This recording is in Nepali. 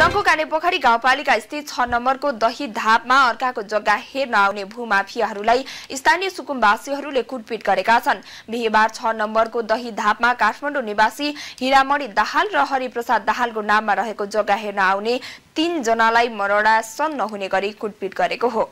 काने पोखरी गाउँपालिका स्थित छ नम्बरको दही धापमा अर्काको जग्गा हेर्न आउने भूमाफियाहरूलाई स्थानीय सुकुमवासीहरूले कुटपिट गरेका छन् बिहिबार छ नम्बरको दही धापमा काठमाडौँ निवासी हिरामणि दाहाल र हरिप्रसाद दाहालको नाममा रहेको जग्गा हेर्न आउने तीनजनालाई जनालाई हुने गरी कुटपिट गरेको हो